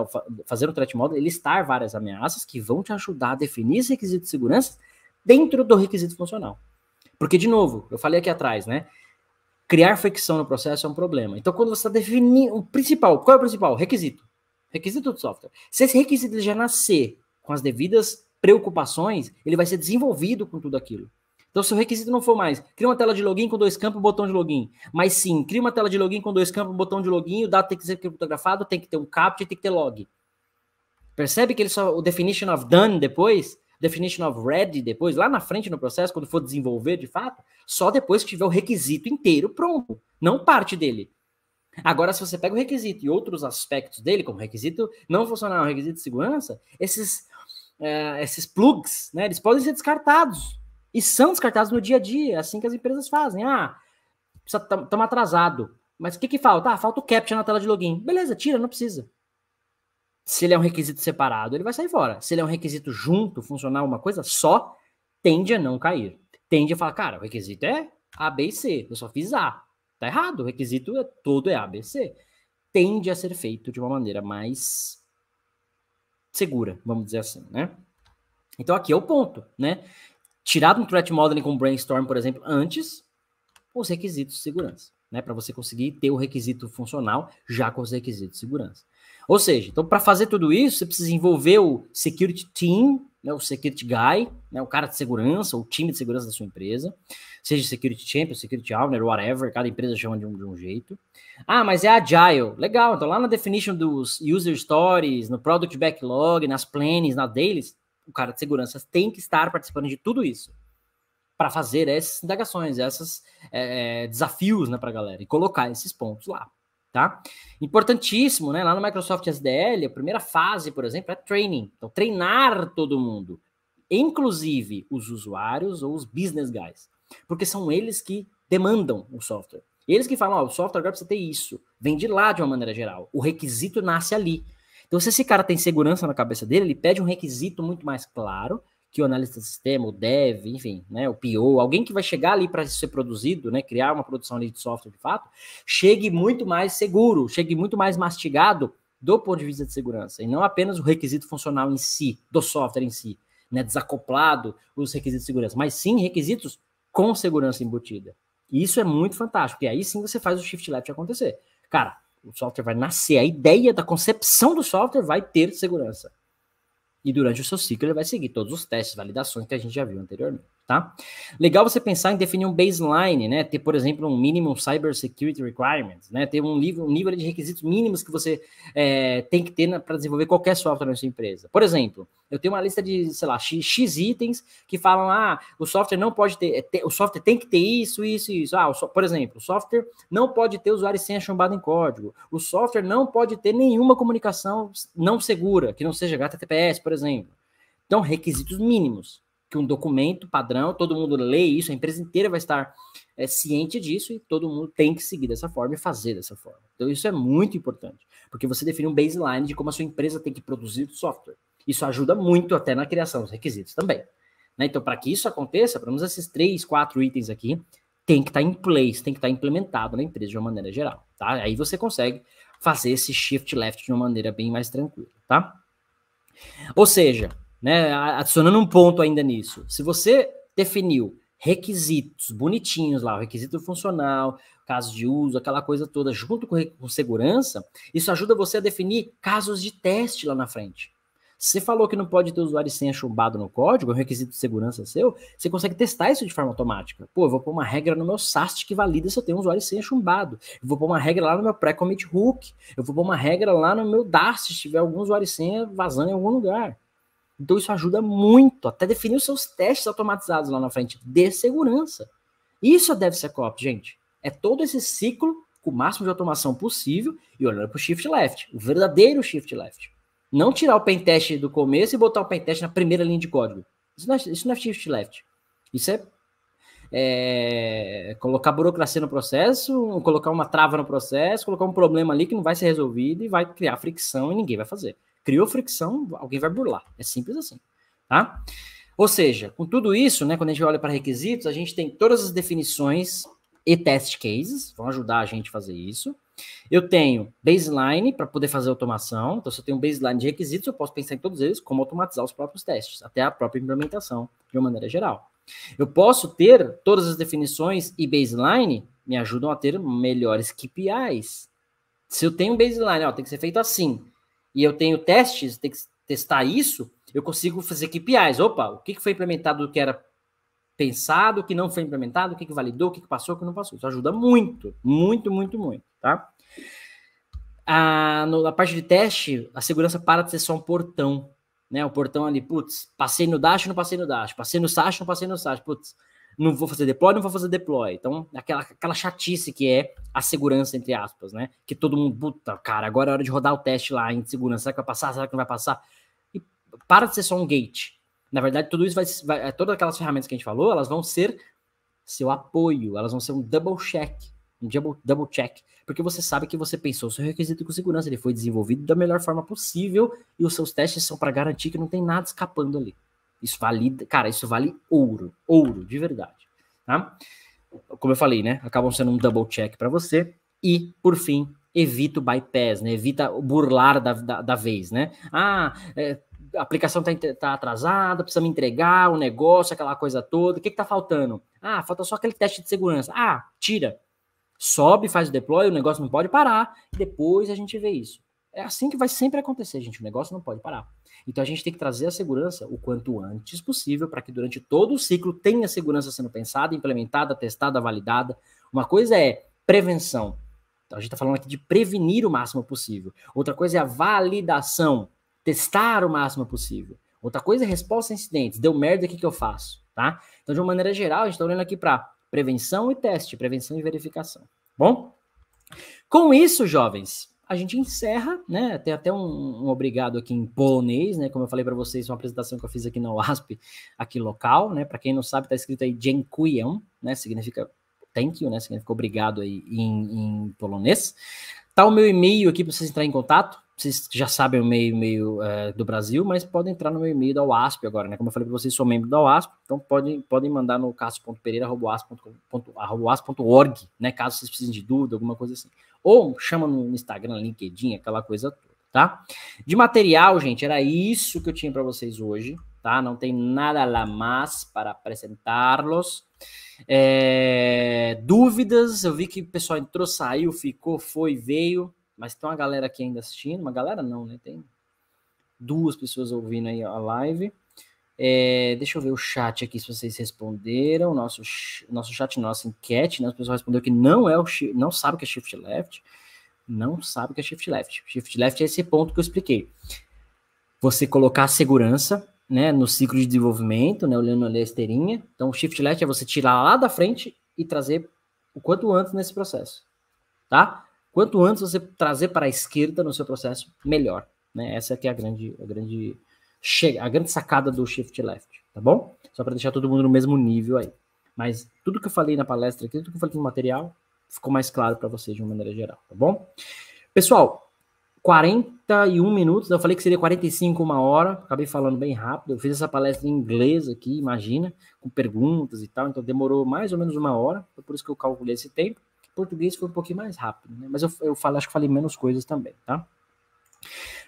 Speaker 1: fazer um threat modeling, listar várias ameaças que vão te ajudar a definir esse requisito de segurança dentro do requisito funcional. Porque, de novo, eu falei aqui atrás, né? criar fricção no processo é um problema. Então, quando você está definindo o principal, qual é o principal? Requisito. Requisito do software. Se esse requisito já nascer com as devidas preocupações, ele vai ser desenvolvido com tudo aquilo. Então, se o requisito não for mais, cria uma tela de login com dois campos, e botão de login. Mas sim, cria uma tela de login com dois campos, e botão de login, o dado tem que ser criptografado, tem que ter um captcha, tem que ter log. Percebe que ele só, o definition of done depois, definition of ready depois, lá na frente no processo, quando for desenvolver de fato, só depois que tiver o requisito inteiro pronto, não parte dele. Agora, se você pega o requisito e outros aspectos dele, como requisito não funcional, requisito de segurança, esses, é, esses plugs, né, eles podem ser descartados. E são descartados no dia a dia, assim que as empresas fazem. Ah, estamos atrasado. Mas o que, que falta? Ah, falta o captcha na tela de login. Beleza, tira, não precisa se ele é um requisito separado, ele vai sair fora. Se ele é um requisito junto, funcionar uma coisa só, tende a não cair. Tende a falar, cara, o requisito é A, B e C, eu só fiz A. Tá errado, o requisito é todo é A, B e C. Tende a ser feito de uma maneira mais segura, vamos dizer assim, né? Então aqui é o ponto, né? Tirado um threat modeling com brainstorm, por exemplo, antes, os requisitos de segurança, né? Para você conseguir ter o requisito funcional já com os requisitos de segurança. Ou seja, então para fazer tudo isso, você precisa envolver o security team, né, o security guy, né, o cara de segurança, o time de segurança da sua empresa, seja security champion, security owner, whatever, cada empresa chama de um, de um jeito. Ah, mas é agile, legal. Então lá na definition dos user stories, no product backlog, nas plannings, na dailies, o cara de segurança tem que estar participando de tudo isso para fazer essas indagações, esses é, eh, eh, desafios né, para a galera e colocar esses pontos lá tá? Importantíssimo, né? Lá no Microsoft SDL, a primeira fase, por exemplo, é training. Então, treinar todo mundo, inclusive os usuários ou os business guys, porque são eles que demandam o software. Eles que falam, ó, oh, o software agora precisa ter isso. Vem de lá de uma maneira geral. O requisito nasce ali. Então, se esse cara tem segurança na cabeça dele, ele pede um requisito muito mais claro que o analista de sistema, o dev, enfim, né, o PO, alguém que vai chegar ali para ser produzido, né, criar uma produção ali de software de fato, chegue muito mais seguro, chegue muito mais mastigado do ponto de vista de segurança, e não apenas o requisito funcional em si, do software em si, né, desacoplado os requisitos de segurança, mas sim requisitos com segurança embutida. E isso é muito fantástico, porque aí sim você faz o shift left acontecer. Cara, o software vai nascer, a ideia da concepção do software vai ter segurança. E durante o seu ciclo, ele vai seguir todos os testes, validações que a gente já viu anteriormente tá? Legal você pensar em definir um baseline, né? Ter, por exemplo, um minimum cybersecurity requirements, né? Ter um nível, um nível de requisitos mínimos que você é, tem que ter para desenvolver qualquer software na sua empresa. Por exemplo, eu tenho uma lista de, sei lá, x, x itens que falam, ah, o software não pode ter, é, te, o software tem que ter isso, isso, isso. Ah, o, por exemplo, o software não pode ter usuário sem chumbado em código. O software não pode ter nenhuma comunicação não segura, que não seja HTTPS, por exemplo. Então, requisitos mínimos que um documento padrão, todo mundo lê isso, a empresa inteira vai estar é, ciente disso e todo mundo tem que seguir dessa forma e fazer dessa forma. Então, isso é muito importante, porque você define um baseline de como a sua empresa tem que produzir software. Isso ajuda muito até na criação dos requisitos também. Né? Então, para que isso aconteça, pelo menos esses três, quatro itens aqui tem que estar tá em place, tem que estar tá implementado na empresa de uma maneira geral. Tá? Aí você consegue fazer esse shift left de uma maneira bem mais tranquila. Tá? Ou seja, né? Adicionando um ponto ainda nisso. Se você definiu requisitos bonitinhos lá, o requisito funcional, caso de uso, aquela coisa toda, junto com, com segurança, isso ajuda você a definir casos de teste lá na frente. Você falou que não pode ter usuário sem chumbado no código, é um requisito de segurança seu, você consegue testar isso de forma automática. Pô, eu vou pôr uma regra no meu SAST que valida se eu tenho um usuário sem chumbado. Eu vou pôr uma regra lá no meu pré-commit hook. Eu vou pôr uma regra lá no meu DAST se tiver algum usuário sem vazando em algum lugar. Então isso ajuda muito, até definir os seus testes automatizados lá na frente de segurança. Isso deve ser COP, gente. É todo esse ciclo com o máximo de automação possível e olhando para o shift left, o verdadeiro shift left. Não tirar o pentest do começo e botar o pentest na primeira linha de código. Isso não é, isso não é shift left. Isso é, é, colocar burocracia no processo, colocar uma trava no processo, colocar um problema ali que não vai ser resolvido e vai criar fricção e ninguém vai fazer. Criou fricção, alguém vai burlar. É simples assim, tá? Ou seja, com tudo isso, né, quando a gente olha para requisitos, a gente tem todas as definições e test cases, vão ajudar a gente a fazer isso. Eu tenho baseline para poder fazer automação, então se eu tenho um baseline de requisitos, eu posso pensar em todos eles, como automatizar os próprios testes, até a própria implementação, de uma maneira geral. Eu posso ter todas as definições e baseline me ajudam a ter melhores KPIs. Se eu tenho um baseline, ó, tem que ser feito assim e eu tenho testes, tem que testar isso, eu consigo fazer KPIs. Opa, o que, foi implementado do que era pensado, o que não foi implementado, o que, que validou, o que, passou, o que não passou. Isso ajuda muito, muito, muito, muito, tá? A, no, na parte de teste, a segurança para de ser só um portão, né? O portão ali, putz, passei no dash, não passei no dash, passei no sash, não passei no sash, putz, não vou fazer deploy, não vou fazer deploy. Então, aquela, aquela chatice que é a segurança, entre aspas, né? Que todo mundo, puta, cara, agora é hora de rodar o teste lá em segurança. Será que vai passar? Será que não vai passar? E para de ser só um gate. Na verdade, tudo isso vai, vai todas aquelas ferramentas que a gente falou, elas vão ser seu apoio, elas vão ser um double check, um double, double check, porque você sabe que você pensou seu requisito com segurança, ele foi desenvolvido da melhor forma possível e os seus testes são para garantir que não tem nada escapando ali. Isso vale, cara, isso vale ouro, ouro, de verdade, tá? Como eu falei, né? Acabam sendo um double check para você. E, por fim, evita o bypass, né? Evita burlar da, da, da vez, né? Ah, é, a aplicação está tá atrasada, precisa me entregar o negócio, aquela coisa toda. O que está faltando? Ah, falta só aquele teste de segurança. Ah, tira. Sobe, faz o deploy, o negócio não pode parar. Depois a gente vê isso. É assim que vai sempre acontecer, gente. O negócio não pode parar. Então a gente tem que trazer a segurança o quanto antes possível para que durante todo o ciclo tenha a segurança sendo pensada, implementada, testada, validada. Uma coisa é prevenção. Então a gente está falando aqui de prevenir o máximo possível. Outra coisa é a validação, testar o máximo possível. Outra coisa é resposta a incidentes. Deu merda, o que, que eu faço? Tá? Então, de uma maneira geral, a gente está olhando aqui para prevenção e teste, prevenção e verificação. Bom? Com isso, jovens, a gente encerra, né? Tem até um, um obrigado aqui em polonês, né? Como eu falei para vocês, uma apresentação que eu fiz aqui na UASP, aqui local, né? Para quem não sabe, tá escrito aí Dziękuję, né? Significa thank you, né? Significa obrigado aí em, em polonês. Tá o meu e-mail aqui para vocês entrarem em contato. Vocês já sabem o e-mail é, do Brasil, mas podem entrar no meu e-mail da UASP agora, né? Como eu falei para vocês, sou membro da UASP, então podem, podem mandar no caso.pereira.wasp.org, né? Caso vocês precisem de dúvida, alguma coisa assim ou chama no Instagram, LinkedIn, aquela coisa toda, tá? De material, gente, era isso que eu tinha para vocês hoje, tá? Não tem nada lá mais para apresentá-los. É, dúvidas, eu vi que o pessoal entrou, saiu, ficou, foi, veio, mas tem uma galera aqui ainda assistindo, uma galera não, né? Tem duas pessoas ouvindo aí a live. É, deixa eu ver o chat aqui se vocês responderam. Nosso, nosso chat, nossa enquete, né? O pessoal respondeu que não é o não sabe o que é shift left. Não sabe o que é shift left. Shift left é esse ponto que eu expliquei. Você colocar a segurança né, no ciclo de desenvolvimento, né, olhando ali a esteirinha. Então, shift left é você tirar lá da frente e trazer o quanto antes nesse processo, tá? Quanto antes você trazer para a esquerda no seu processo, melhor, né? Essa que é a grande, a grande chega, a grande sacada do shift left, tá bom? Só para deixar todo mundo no mesmo nível aí. Mas tudo que eu falei na palestra aqui, tudo que eu falei no material, ficou mais claro para vocês de uma maneira geral, tá bom? Pessoal, 41 minutos, eu falei que seria 45 uma hora, acabei falando bem rápido, eu fiz essa palestra em inglês aqui, imagina, com perguntas e tal, então demorou mais ou menos uma hora, foi por isso que eu calculei esse tempo. Português foi um pouquinho mais rápido, né? Mas eu, eu falo, acho que falei menos coisas também, tá?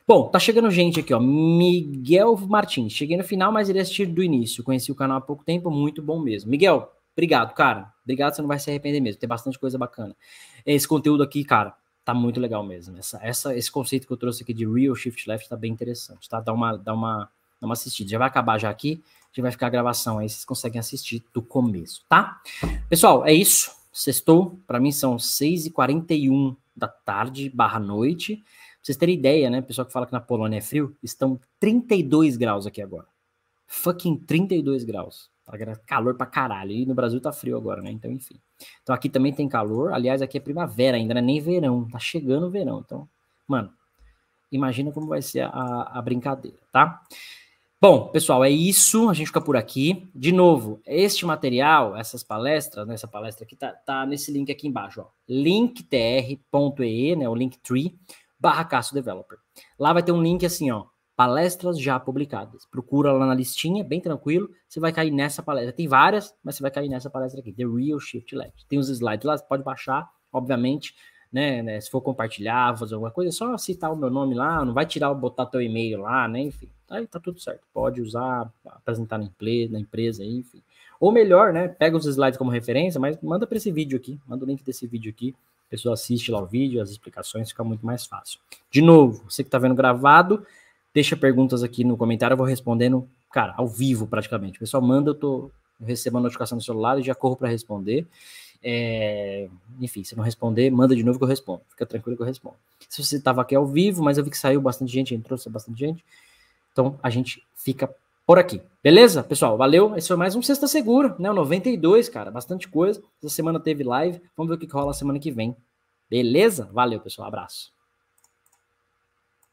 Speaker 1: Bom, tá chegando gente aqui, ó. Miguel Martins. Cheguei no final, mas irei assistir do início. Conheci o canal há pouco tempo, muito bom mesmo. Miguel, obrigado, cara. Obrigado, você não vai se arrepender mesmo. Tem bastante coisa bacana. É, esse conteúdo aqui, cara, tá muito legal mesmo. Essa, essa, esse conceito que eu trouxe aqui de Real Shift Left tá bem interessante, tá? Dá uma, dá uma, dá uma assistida. Já vai acabar já aqui, já vai ficar a gravação aí, vocês conseguem assistir do começo, tá? Pessoal, é isso. Sextou, para mim são 6h41 da tarde, barra noite vocês terem ideia, né? Pessoal que fala que na Polônia é frio, estão 32 graus aqui agora. Fucking 32 graus. Tá calor pra caralho. E no Brasil tá frio agora, né? Então, enfim. Então aqui também tem calor. Aliás, aqui é primavera ainda, não é nem verão. Tá chegando o verão. Então, mano, imagina como vai ser a, a brincadeira, tá? Bom, pessoal, é isso. A gente fica por aqui. De novo, este material, essas palestras, nessa né, palestra aqui, tá, tá nesse link aqui embaixo, ó. linktr.ee, né? O Linktree barra Developer. Lá vai ter um link assim, ó, palestras já publicadas. Procura lá na listinha, bem tranquilo, você vai cair nessa palestra. Tem várias, mas você vai cair nessa palestra aqui, The Real Shift Left. Tem os slides lá, você pode baixar, obviamente, né, né, se for compartilhar, fazer alguma coisa, é só citar o meu nome lá, não vai tirar, botar teu e-mail lá, né, enfim. Aí tá tudo certo. Pode usar, apresentar na empresa, na empresa, enfim. Ou melhor, né, pega os slides como referência, mas manda para esse vídeo aqui, manda o link desse vídeo aqui, pessoa assiste lá o vídeo, as explicações, fica muito mais fácil. De novo, você que está vendo gravado, deixa perguntas aqui no comentário, eu vou respondendo, cara, ao vivo praticamente. O pessoal manda, eu tô recebo a notificação no celular e já corro para responder. É, enfim, se não responder, manda de novo que eu respondo. Fica tranquilo que eu respondo. Se você estava aqui ao vivo, mas eu vi que saiu bastante gente, entrou bastante gente. Então a gente fica por aqui. Beleza, pessoal? Valeu. Esse foi mais um Sexta Segura, né? O 92, cara. Bastante coisa. Essa semana teve live. Vamos ver o que rola semana que vem. Beleza? Valeu, pessoal. Abraço.